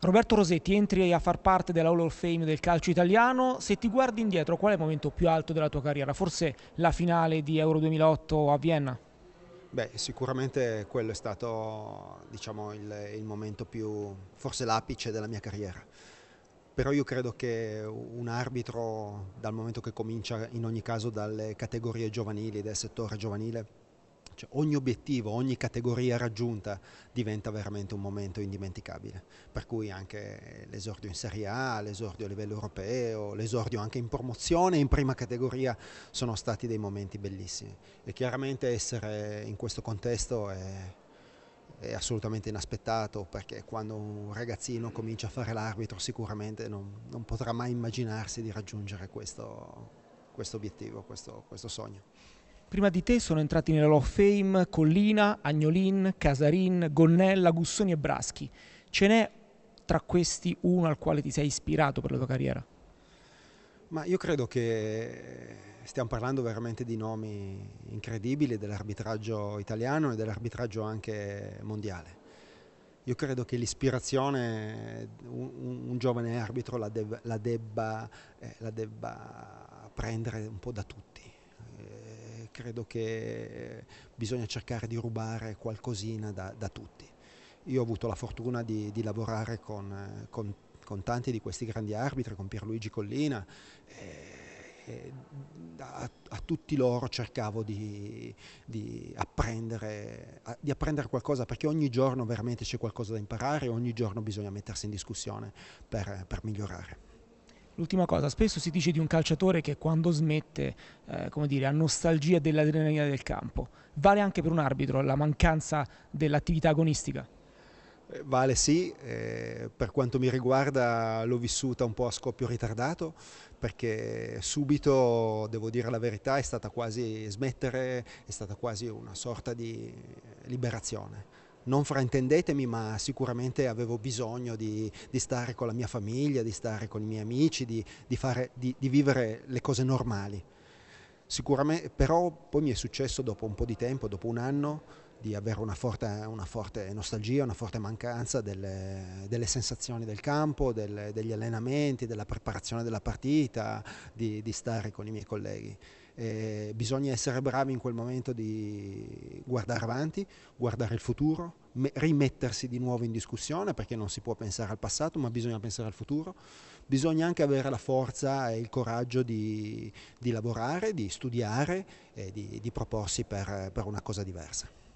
Roberto Rosetti, entri a far parte della Hall of Fame del calcio italiano, se ti guardi indietro qual è il momento più alto della tua carriera? Forse la finale di Euro 2008 a Vienna? Beh, sicuramente quello è stato diciamo, il, il momento più, forse l'apice della mia carriera però io credo che un arbitro dal momento che comincia in ogni caso dalle categorie giovanili, del settore giovanile, cioè, ogni obiettivo, ogni categoria raggiunta diventa veramente un momento indimenticabile. Per cui anche l'esordio in Serie A, l'esordio a livello europeo, l'esordio anche in promozione, in prima categoria, sono stati dei momenti bellissimi. E chiaramente essere in questo contesto è è assolutamente inaspettato perché quando un ragazzino comincia a fare l'arbitro sicuramente non, non, potrà mai immaginarsi di raggiungere questo, questo obiettivo, questo, questo sogno. Prima di te sono entrati nella Hall of Fame Collina, Agnolin, Casarin, Gonnella, Gussoni e Braschi. Ce n'è tra questi uno al quale ti sei ispirato per la tua carriera? Ma io credo che stiamo parlando veramente di nomi incredibili dell'arbitraggio italiano e dell'arbitraggio anche mondiale. Io credo che l'ispirazione un, un giovane arbitro la, deb, la, debba, eh, la debba prendere un po' da tutti credo che eh, bisogna cercare di rubare qualcosina da, da tutti. Io ho avuto la fortuna di, di lavorare con, eh, con, con, tanti di questi grandi arbitri, con Pierluigi Collina. Eh, e a, a, tutti loro cercavo di, di, apprendere, a, di, apprendere, qualcosa perché ogni giorno veramente c'è qualcosa da imparare, ogni giorno bisogna mettersi in discussione per, per migliorare. L'ultima cosa, spesso si dice di un calciatore che quando smette, eh, come dire, ha nostalgia dell'adrenalina del campo. Vale anche per un arbitro la mancanza dell'attività agonistica? Eh, vale sì, eh, per quanto mi riguarda l'ho vissuta un po' a scoppio ritardato perché subito, devo dire la verità, è stata quasi smettere, è stata quasi una sorta di liberazione non fraintendetemi, ma sicuramente avevo bisogno di, di, stare con la mia famiglia, di stare con i miei amici, di, di, fare, di vivere le cose normali. Sicuramente, però poi mi è successo dopo un po' di tempo, dopo un anno, di avere una forte, una forte nostalgia, una forte mancanza delle, delle sensazioni del campo, del, degli allenamenti, della preparazione della partita, di stare con i miei colleghi eh, bisogna essere bravi in quel momento di guardare avanti, guardare il futuro, me- rimettersi di nuovo in discussione perché non si può pensare al passato ma bisogna pensare al futuro, bisogna anche avere la forza e il coraggio di, di lavorare, di studiare e di, di proporsi per, per una cosa diversa.